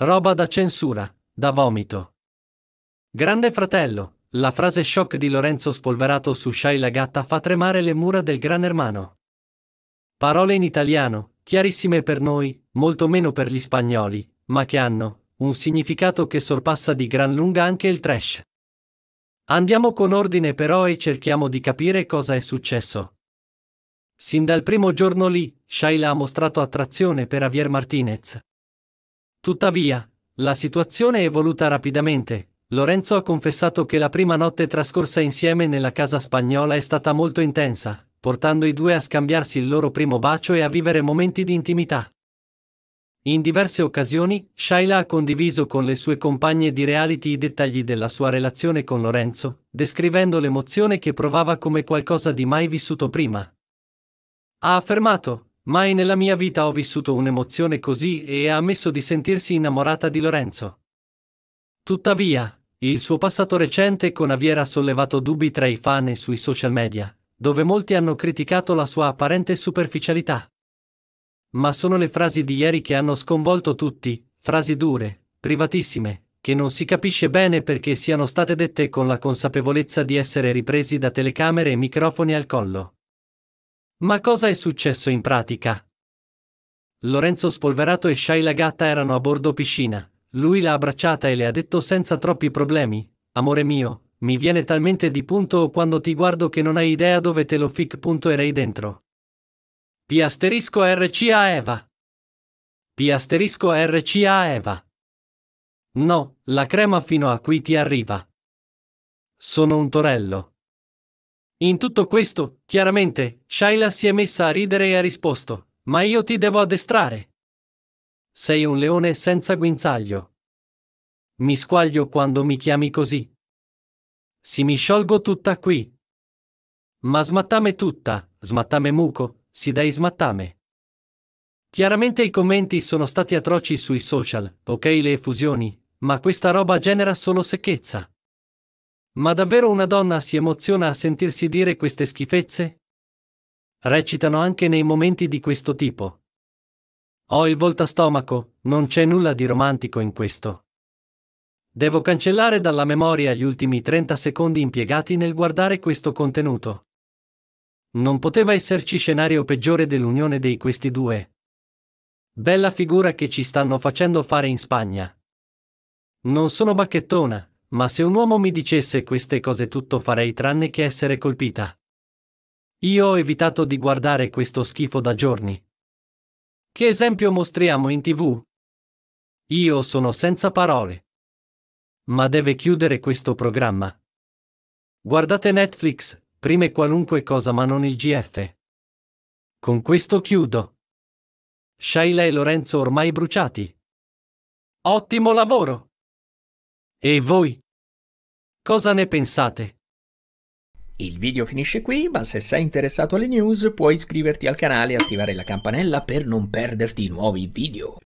Roba da censura, da vomito. Grande fratello, la frase shock di Lorenzo spolverato su la Gatta fa tremare le mura del Gran ermano. Parole in italiano, chiarissime per noi, molto meno per gli spagnoli, ma che hanno un significato che sorpassa di gran lunga anche il trash. Andiamo con ordine però e cerchiamo di capire cosa è successo. Sin dal primo giorno lì, Shaila ha mostrato attrazione per Javier Martinez, Tuttavia, la situazione è evoluta rapidamente. Lorenzo ha confessato che la prima notte trascorsa insieme nella casa spagnola è stata molto intensa, portando i due a scambiarsi il loro primo bacio e a vivere momenti di intimità. In diverse occasioni, Shaila ha condiviso con le sue compagne di reality i dettagli della sua relazione con Lorenzo, descrivendo l'emozione che provava come qualcosa di mai vissuto prima. Ha affermato, Mai nella mia vita ho vissuto un'emozione così e ha ammesso di sentirsi innamorata di Lorenzo. Tuttavia, il suo passato recente con Aviera ha sollevato dubbi tra i fan e sui social media, dove molti hanno criticato la sua apparente superficialità. Ma sono le frasi di ieri che hanno sconvolto tutti, frasi dure, privatissime, che non si capisce bene perché siano state dette con la consapevolezza di essere ripresi da telecamere e microfoni al collo. Ma cosa è successo in pratica? Lorenzo Spolverato e Shaila Gatta erano a bordo piscina. Lui l'ha abbracciata e le ha detto senza troppi problemi, amore mio, mi viene talmente di punto quando ti guardo che non hai idea dove te lo fic punto erei dentro. P asterisco RC a Eva. P asterisco RC a Eva. No, la crema fino a qui ti arriva. Sono un torello. In tutto questo, chiaramente, Shaila si è messa a ridere e ha risposto, ma io ti devo addestrare. Sei un leone senza guinzaglio. Mi squaglio quando mi chiami così. Si mi sciolgo tutta qui. Ma smattame tutta, smattame muco, si dai smattame. Chiaramente i commenti sono stati atroci sui social, ok le effusioni, ma questa roba genera solo secchezza. Ma davvero una donna si emoziona a sentirsi dire queste schifezze? Recitano anche nei momenti di questo tipo. Ho il voltastomaco, non c'è nulla di romantico in questo. Devo cancellare dalla memoria gli ultimi 30 secondi impiegati nel guardare questo contenuto. Non poteva esserci scenario peggiore dell'unione dei questi due. Bella figura che ci stanno facendo fare in Spagna. Non sono bacchettona, ma se un uomo mi dicesse queste cose tutto farei tranne che essere colpita. Io ho evitato di guardare questo schifo da giorni. Che esempio mostriamo in tv? Io sono senza parole. Ma deve chiudere questo programma. Guardate Netflix, prime qualunque cosa ma non il GF. Con questo chiudo. Shaila e Lorenzo ormai bruciati. Ottimo lavoro! E voi? Cosa ne pensate? Il video finisce qui, ma se sei interessato alle news puoi iscriverti al canale e attivare la campanella per non perderti i nuovi video.